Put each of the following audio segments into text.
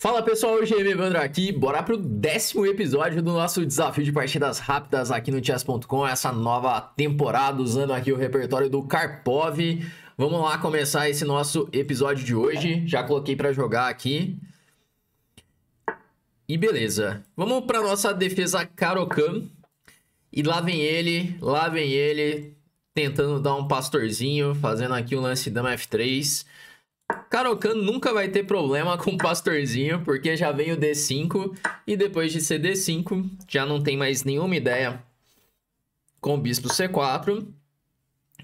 Fala pessoal, hoje é Evandro aqui. Bora pro décimo episódio do nosso desafio de partidas rápidas aqui no chess.com, essa nova temporada, usando aqui o repertório do Karpov. Vamos lá começar esse nosso episódio de hoje. Já coloquei para jogar aqui. E beleza. Vamos para nossa defesa Karokan. E lá vem ele, lá vem ele, tentando dar um pastorzinho, fazendo aqui o lance dama F3. Karokan nunca vai ter problema com o Pastorzinho, porque já vem o D5, e depois de ser D5, já não tem mais nenhuma ideia com o Bispo C4,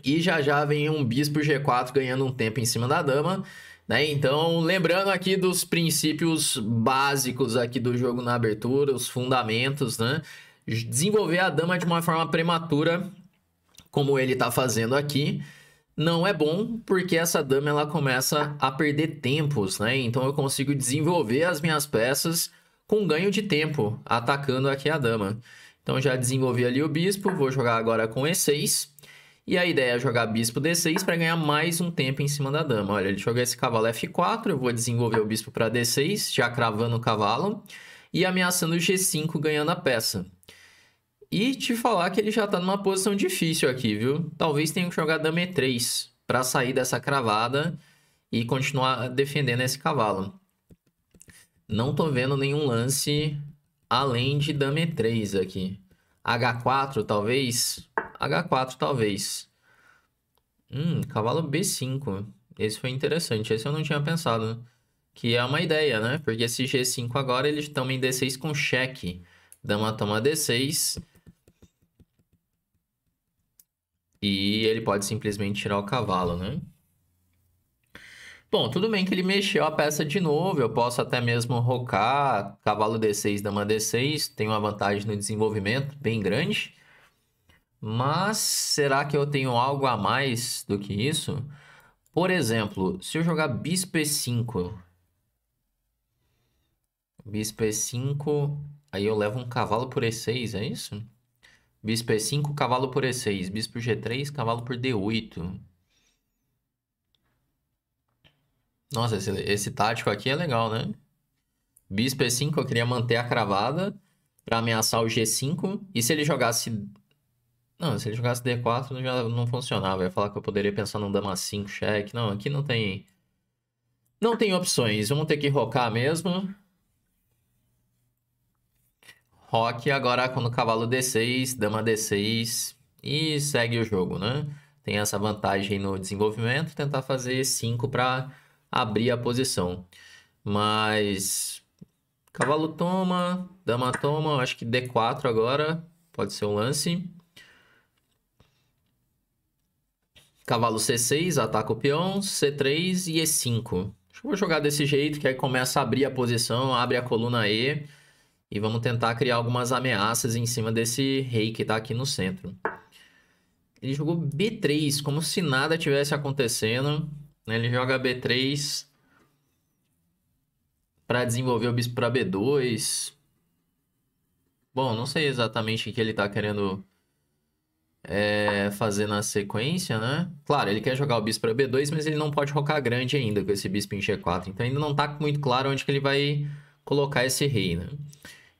e já já vem um Bispo G4 ganhando um tempo em cima da Dama, né? Então, lembrando aqui dos princípios básicos aqui do jogo na abertura, os fundamentos, né? Desenvolver a Dama de uma forma prematura, como ele está fazendo aqui, não é bom porque essa dama ela começa a perder tempos, né? Então eu consigo desenvolver as minhas peças com ganho de tempo, atacando aqui a dama. Então já desenvolvi ali o bispo, vou jogar agora com E6. E a ideia é jogar bispo D6 para ganhar mais um tempo em cima da dama. Olha, ele jogou esse cavalo F4, eu vou desenvolver o bispo para D6, já cravando o cavalo. E ameaçando o G5, ganhando a peça. E te falar que ele já tá numa posição difícil aqui, viu? Talvez tenha que jogar Dame 3 para sair dessa cravada e continuar defendendo esse cavalo. Não tô vendo nenhum lance além de Dame 3 aqui. H4 talvez? H4 talvez. Hum, cavalo B5. Esse foi interessante. Esse eu não tinha pensado. Que é uma ideia, né? Porque esse G5 agora, eles toma em D6 com cheque. Dama toma D6 E ele pode simplesmente tirar o cavalo, né? Bom, tudo bem que ele mexeu a peça de novo, eu posso até mesmo rocar cavalo D6, dama D6, tem uma vantagem no desenvolvimento bem grande. Mas será que eu tenho algo a mais do que isso? Por exemplo, se eu jogar bispo E5, bispo E5, aí eu levo um cavalo por E6, é isso? Bispo E5, é cavalo por é E6. Bispo G3, é cavalo por D8. Nossa, esse, esse tático aqui é legal, né? Bispo E5, eu queria manter a cravada pra ameaçar o G5. E se ele jogasse... Não, se ele jogasse D4 já não funcionava. Eu ia falar que eu poderia pensar num dama 5 cheque. Não, aqui não tem... Não tem opções. Vamos ter que rocar mesmo. Rock agora com o cavalo D6, dama D6 e segue o jogo, né? Tem essa vantagem no desenvolvimento, tentar fazer 5 para abrir a posição. Mas cavalo toma, dama toma, acho que D4 agora pode ser um lance. Cavalo C6, ataca o peão, C3 e E5. Acho que vou jogar desse jeito, que aí começa a abrir a posição, abre a coluna E e vamos tentar criar algumas ameaças em cima desse rei que está aqui no centro. Ele jogou B3, como se nada tivesse acontecendo. Né? Ele joga B3 para desenvolver o bispo para B2. Bom, não sei exatamente o que ele está querendo é, fazer na sequência, né? Claro, ele quer jogar o bispo para B2, mas ele não pode rocar grande ainda com esse bispo em G4. Então ainda não está muito claro onde que ele vai colocar esse rei, né?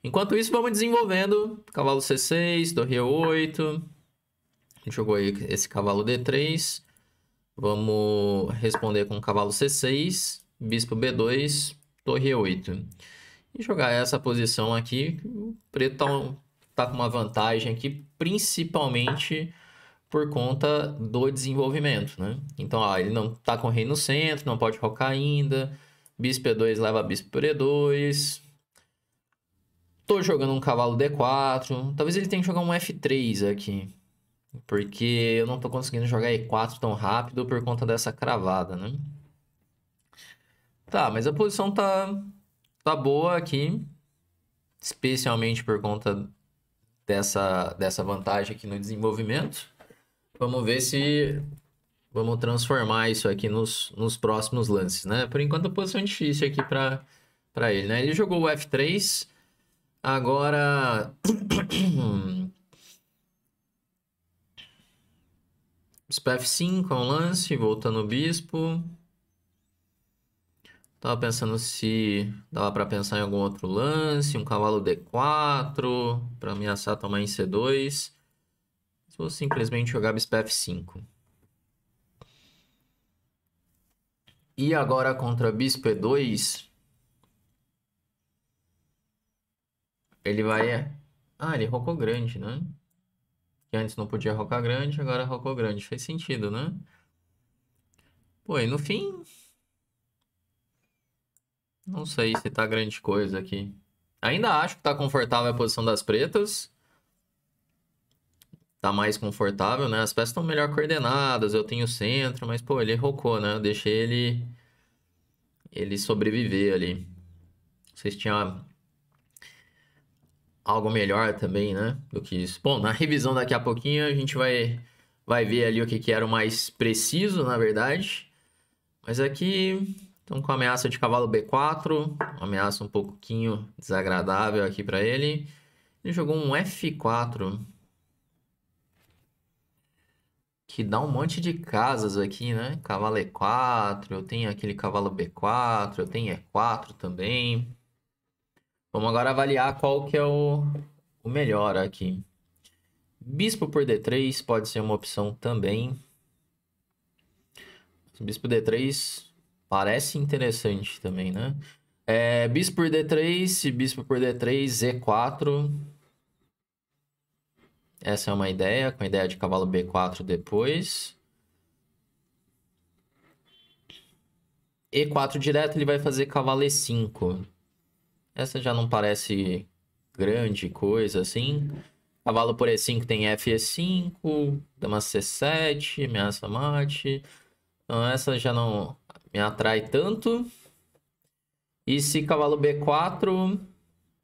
Enquanto isso, vamos desenvolvendo cavalo C6, torre E8. Jogou aí esse cavalo D3. Vamos responder com cavalo C6, bispo B2, torre E8. E jogar essa posição aqui, o preto está tá com uma vantagem aqui, principalmente por conta do desenvolvimento, né? Então, ó, ele não está com rei no centro, não pode rocar ainda. Bispo E2 leva bispo por E2, Tô jogando um cavalo D4. Talvez ele tenha que jogar um F3 aqui. Porque eu não tô conseguindo jogar E4 tão rápido por conta dessa cravada, né? Tá, mas a posição tá, tá boa aqui. Especialmente por conta dessa, dessa vantagem aqui no desenvolvimento. Vamos ver se vamos transformar isso aqui nos, nos próximos lances, né? Por enquanto a posição é difícil aqui para ele, né? Ele jogou o F3 Agora. Bispo F5 é um lance, voltando o bispo. Tava pensando se dava para pensar em algum outro lance, um cavalo D4 para ameaçar tomar em C2. Vou simplesmente jogar bispo F5. E agora contra bispo E2, Ele vai. É. Ah, ele rocou grande, né? Que antes não podia rocar grande, agora rocou grande. Fez sentido, né? Pô, e no fim. Não sei se tá grande coisa aqui. Ainda acho que tá confortável a posição das pretas. Tá mais confortável, né? As peças estão melhor coordenadas, eu tenho centro, mas pô, ele rocou, né? Eu deixei ele ele sobreviver ali. Vocês tinham algo melhor também, né? Do que isso. Bom, na revisão daqui a pouquinho a gente vai, vai ver ali o que, que era o mais preciso, na verdade. Mas aqui é estão com a ameaça de cavalo B4, uma ameaça um pouquinho desagradável aqui para ele. Ele jogou um F4, que dá um monte de casas aqui, né? Cavalo E4, eu tenho aquele cavalo B4, eu tenho E4 também. Vamos agora avaliar qual que é o, o melhor aqui. Bispo por D3 pode ser uma opção também. Bispo D3 parece interessante também, né? É, bispo por D3, bispo por D3, Z4. Essa é uma ideia, com a ideia de cavalo B4 depois. E4 direto, ele vai fazer cavalo E5. Essa já não parece grande coisa assim. Cavalo por E5 tem FE5, dama C7, ameaça mate. Então essa já não me atrai tanto. E se cavalo B4,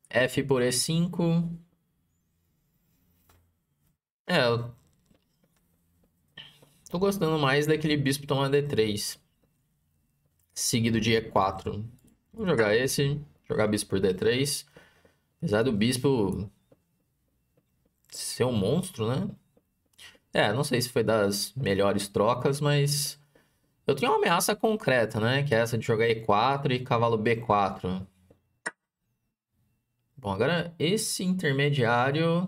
F por E5. É, eu tô gostando mais daquele bispo tomar D3. Seguido de E4. Vou jogar esse. Jogar bispo por D3. Apesar do bispo ser um monstro, né? É, não sei se foi das melhores trocas, mas eu tinha uma ameaça concreta, né? Que é essa de jogar E4 e cavalo B4. Bom, agora esse intermediário.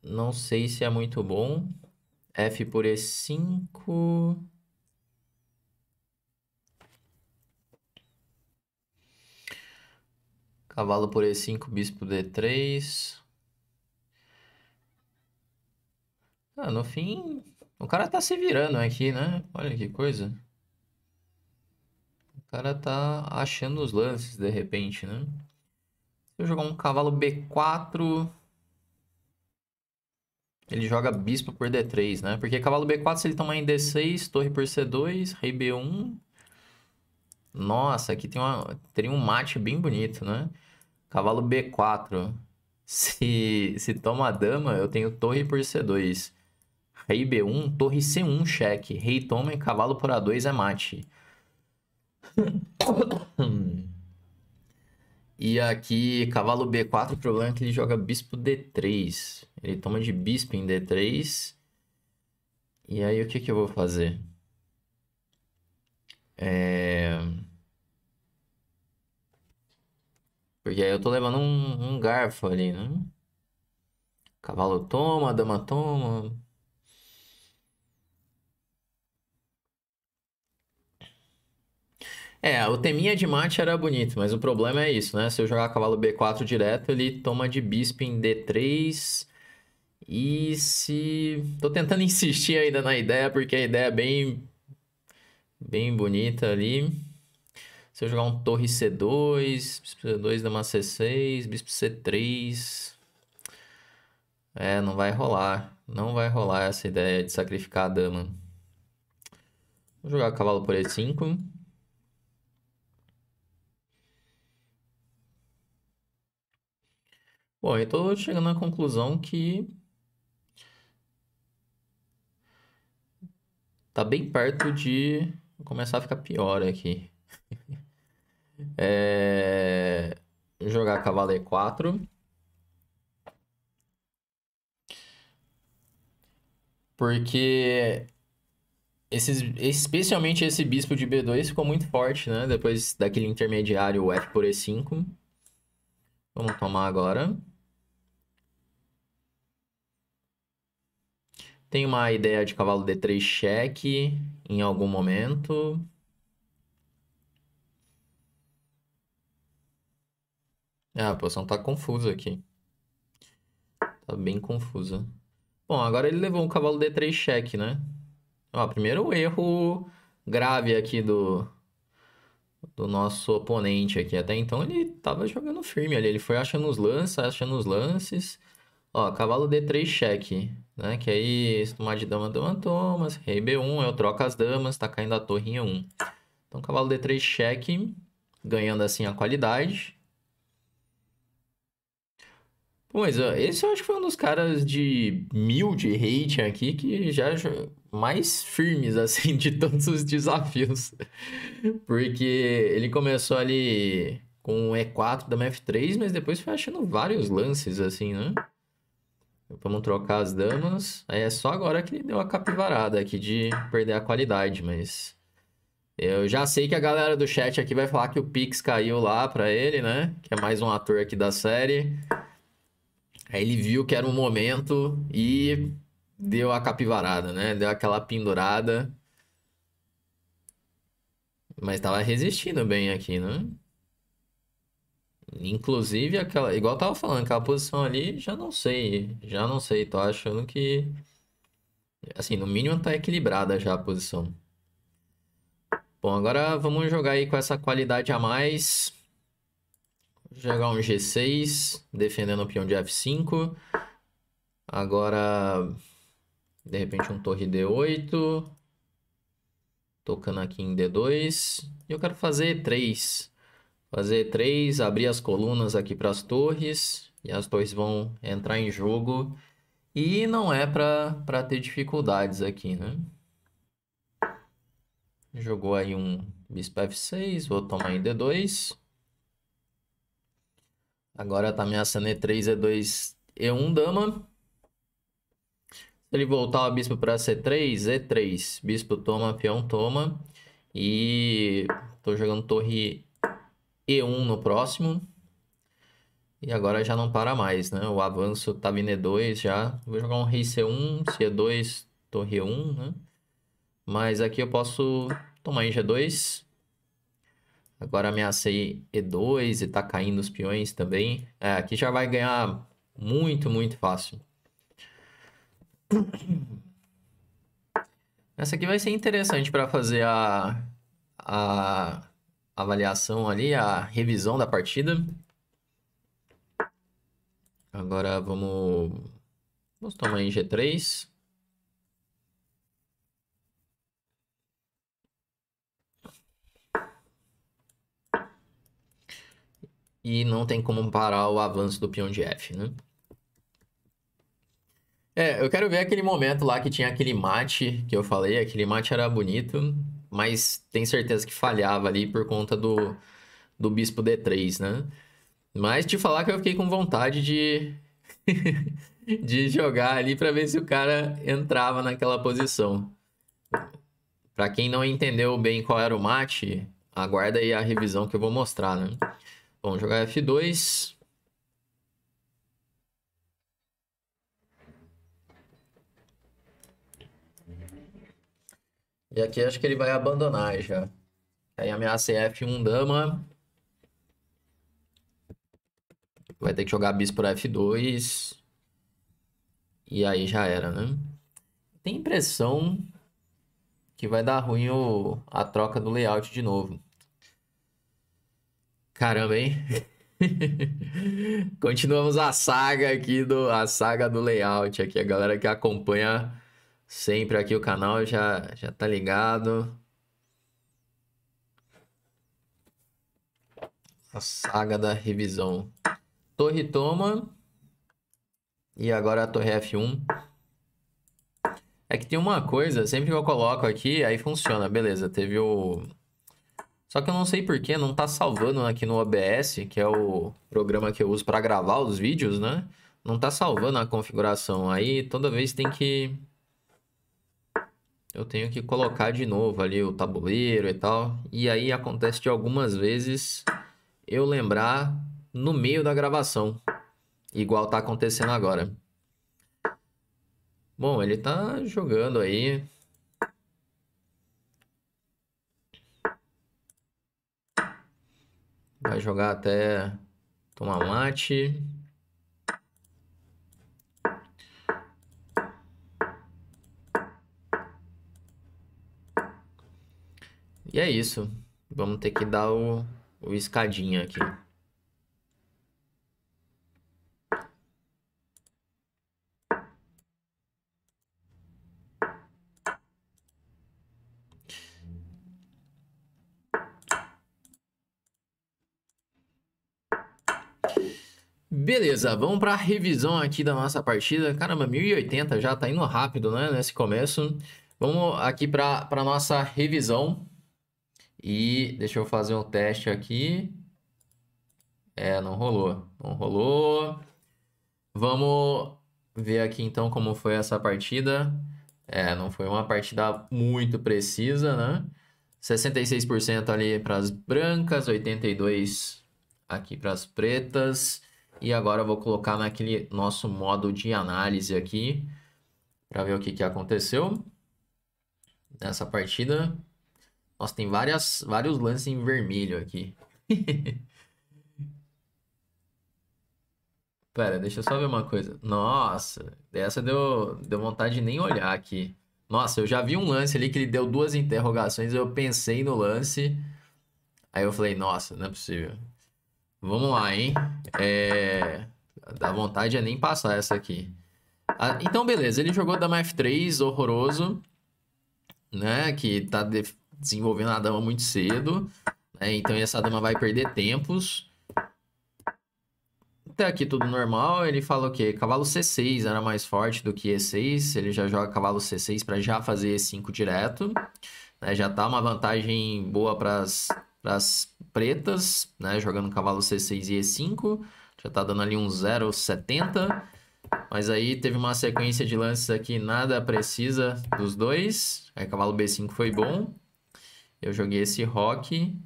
Não sei se é muito bom. F por E5. Cavalo por E5, bispo D3. Ah, no fim, o cara tá se virando aqui, né? Olha que coisa. O cara tá achando os lances de repente, né? Se eu jogar um cavalo B4, ele joga bispo por D3, né? Porque cavalo B4, se ele tomar em D6, torre por C2, rei B1. Nossa, aqui tem uma, teria um mate bem bonito, né? Cavalo B4. Se, se toma a dama, eu tenho torre por C2. Rei B1, torre C1, cheque. Rei toma e cavalo por A2 é mate. E aqui, cavalo B4, o problema é que ele joga bispo D3. Ele toma de bispo em D3. E aí, o que, que eu vou fazer? É... Porque aí eu tô levando um, um garfo ali, né? Cavalo toma, dama toma. É, o teminha de mate era bonito, mas o problema é isso, né? Se eu jogar cavalo B4 direto, ele toma de bispo em D3. E se... Tô tentando insistir ainda na ideia, porque a ideia é bem... Bem bonita ali. Se eu jogar um torre C2, bispo C2, dama C6, bispo C3... É, não vai rolar. Não vai rolar essa ideia de sacrificar a dama. Vou jogar cavalo por E5. Bom, eu tô chegando à conclusão que tá bem perto de começar a ficar pior aqui. É... Jogar cavalo e4. Porque esses, especialmente esse bispo de B2 ficou muito forte, né? Depois daquele intermediário F por E5. Vamos tomar agora. Tem uma ideia de cavalo D3 cheque em algum momento. É, a poção tá confusa aqui. Tá bem confusa. Bom, agora ele levou um cavalo D3 cheque, né? Ó, primeiro erro grave aqui do, do nosso oponente aqui. Até então ele tava jogando firme ali. Ele foi achando os lances, achando os lances. Ó, cavalo D3 cheque, né? Que aí, se tomar de dama, dama, tomas. Rei B1, eu troco as damas, tá caindo a torrinha 1. Então, cavalo D3 cheque, ganhando assim a qualidade. Pois é, esse eu acho que foi um dos caras de mil de rating aqui que já mais firmes, assim, de todos os desafios. Porque ele começou ali com o E4 da MF3, mas depois foi achando vários lances, assim, né? Vamos trocar as damas. Aí é só agora que ele deu a capivarada aqui de perder a qualidade, mas... Eu já sei que a galera do chat aqui vai falar que o Pix caiu lá pra ele, né? Que é mais um ator aqui da série. Aí ele viu que era um momento e deu a capivarada, né? Deu aquela pendurada. Mas tava resistindo bem aqui, né? Inclusive aquela, igual eu tava falando, aquela posição ali, já não sei, já não sei, tô achando que assim, no mínimo tá equilibrada já a posição. Bom, agora vamos jogar aí com essa qualidade a mais. Jogar um G6, defendendo o peão de F5. Agora, de repente, um torre D8. Tocando aqui em D2. E eu quero fazer E3. Fazer E3, abrir as colunas aqui para as torres. E as torres vão entrar em jogo. E não é para ter dificuldades aqui, né? Jogou aí um bispo F6, vou tomar em D2. Agora tá ameaçando E3, E2, E1, dama. Se ele voltar o bispo para C3, E3. Bispo toma, peão toma. E tô jogando torre E1 no próximo. E agora já não para mais, né? O avanço tava em E2 já. Vou jogar um rei C1, C2, torre E1, né? Mas aqui eu posso tomar em G2. Agora ameacei E2 e tá caindo os peões também. É, aqui já vai ganhar muito, muito fácil. Essa aqui vai ser interessante para fazer a, a avaliação ali, a revisão da partida. Agora vamos, vamos tomar em G3. e não tem como parar o avanço do peão de F, né? É, eu quero ver aquele momento lá que tinha aquele mate que eu falei, aquele mate era bonito, mas tem certeza que falhava ali por conta do, do bispo D3, né? Mas te falar que eu fiquei com vontade de de jogar ali para ver se o cara entrava naquela posição. Para quem não entendeu bem qual era o mate, aguarda aí a revisão que eu vou mostrar, né? Bom, jogar F2. E aqui acho que ele vai abandonar já. Aí ameaça F1 dama. Vai ter que jogar bis por F2. E aí já era, né? Tem impressão que vai dar ruim o... a troca do layout de novo. Caramba, hein? Continuamos a saga aqui do a saga do layout aqui a galera que acompanha sempre aqui o canal já já tá ligado. A saga da revisão. Torre toma e agora a torre F1. É que tem uma coisa, sempre que eu coloco aqui, aí funciona, beleza. Teve o só que eu não sei porquê, não tá salvando aqui no OBS, que é o programa que eu uso para gravar os vídeos, né? Não tá salvando a configuração. Aí toda vez tem que. Eu tenho que colocar de novo ali o tabuleiro e tal. E aí acontece de algumas vezes eu lembrar no meio da gravação. Igual tá acontecendo agora. Bom, ele tá jogando aí. Vai jogar até tomar mate. E é isso. Vamos ter que dar o, o escadinha aqui. Beleza, vamos para a revisão aqui da nossa partida. Caramba, 1080 já tá indo rápido, né, nesse começo. Vamos aqui para a nossa revisão. E deixa eu fazer um teste aqui. É, não rolou. Não rolou. Vamos ver aqui então como foi essa partida. É, não foi uma partida muito precisa, né? 66% ali para as brancas, 82% aqui para as pretas. E agora eu vou colocar naquele nosso modo de análise aqui para ver o que, que aconteceu nessa partida. Nossa, tem várias, vários lances em vermelho aqui. Pera, deixa eu só ver uma coisa. Nossa, dessa deu, deu vontade de nem olhar aqui. Nossa, eu já vi um lance ali que ele deu duas interrogações, eu pensei no lance. Aí eu falei, nossa, não é possível. Vamos lá, hein? É... Dá vontade é nem passar essa aqui. Ah, então, beleza. Ele jogou Dama F3, horroroso. Né? Que tá de... desenvolvendo a dama muito cedo. Né? Então, essa dama vai perder tempos. Até tá aqui tudo normal. Ele fala o quê? Cavalo C6 era mais forte do que E6. Ele já joga cavalo C6 para já fazer E5 direto. Né? Já tá uma vantagem boa para as para as pretas, né? Jogando cavalo C6 e E5. Já está dando ali um 0,70. Mas aí teve uma sequência de lances aqui nada precisa dos dois. Aí cavalo B5 foi bom. Eu joguei esse rock.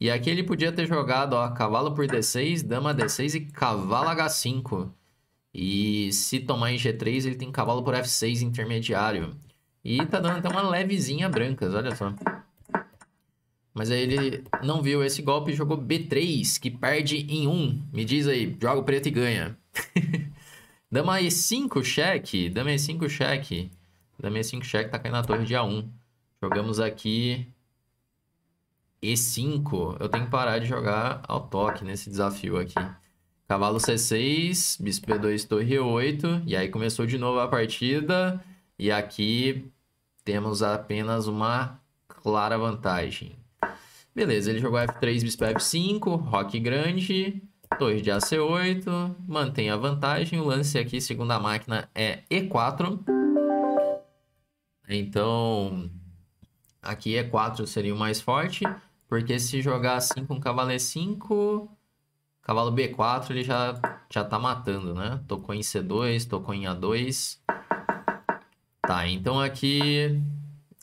E aqui ele podia ter jogado, ó, cavalo por D6, dama D6 e cavalo H5. E se tomar em G3, ele tem cavalo por F6 intermediário. E tá dando até uma levezinha brancas, olha só. Mas aí ele não viu esse golpe e jogou B3, que perde em 1. Me diz aí, joga o preto e ganha. Dama E5, cheque. Dama E5, cheque. Dama E5, cheque tá caindo na torre de A1. Jogamos aqui E5. Eu tenho que parar de jogar ao toque nesse desafio aqui. Cavalo C6, bispo B2, torre E8. E aí começou de novo a partida. E aqui temos apenas uma clara vantagem. Beleza, ele jogou F3, bispo F5, rock grande, torre de AC8, mantém a vantagem. O lance aqui, segundo a máquina, é E4. Então, aqui E4 seria o mais forte, porque se jogar assim com cavalo E5, cavalo B4 ele já, já tá matando, né? Tocou em C2, tocou em A2. Tá, então aqui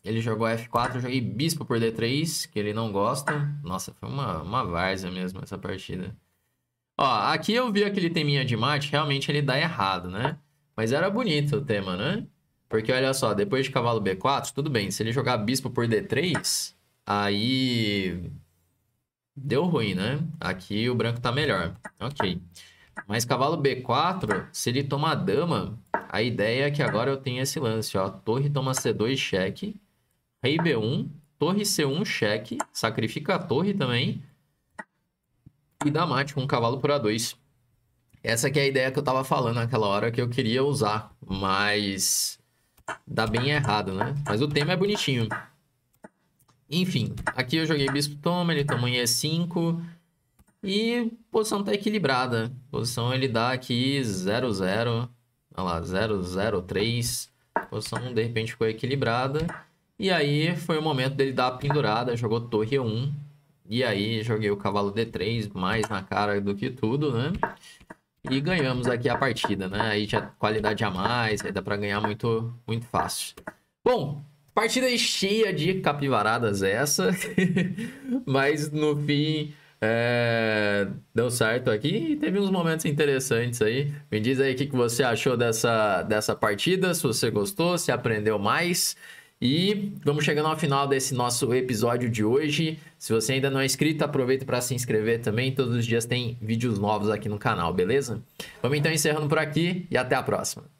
ele jogou F4, eu joguei bispo por D3, que ele não gosta. Nossa, foi uma, uma várzea mesmo essa partida. Ó, aqui eu vi aquele teminha de mate, realmente ele dá errado, né? Mas era bonito o tema, né? Porque olha só, depois de cavalo B4, tudo bem. Se ele jogar bispo por D3, aí deu ruim, né? Aqui o branco tá melhor. Ok. Mas cavalo B4, se ele tomar dama, a ideia é que agora eu tenho esse lance, ó. Torre toma C2 cheque. Rei B1, torre C1, cheque. Sacrifica a torre também. E dá mate com um cavalo por A2. Essa que é a ideia que eu tava falando naquela hora que eu queria usar, mas dá bem errado, né? Mas o tema é bonitinho. Enfim, aqui eu joguei bispo toma, ele tamanho em E5 e posição tá equilibrada. Posição ele dá aqui 0, 0, olha lá, 0, 0, 3. Posição de repente ficou equilibrada. E aí foi o momento dele dar a pendurada, jogou torre 1. E aí joguei o cavalo D3, mais na cara do que tudo, né? E ganhamos aqui a partida, né? Aí já qualidade a mais, aí dá pra ganhar muito, muito fácil. Bom, partida cheia de capivaradas essa. Mas no fim... É, deu certo aqui e teve uns momentos interessantes aí. Me diz aí o que você achou dessa, dessa partida, se você gostou, se aprendeu mais. E vamos chegando ao final desse nosso episódio de hoje. Se você ainda não é inscrito, aproveita para se inscrever também. Todos os dias tem vídeos novos aqui no canal, beleza? Vamos então encerrando por aqui e até a próxima.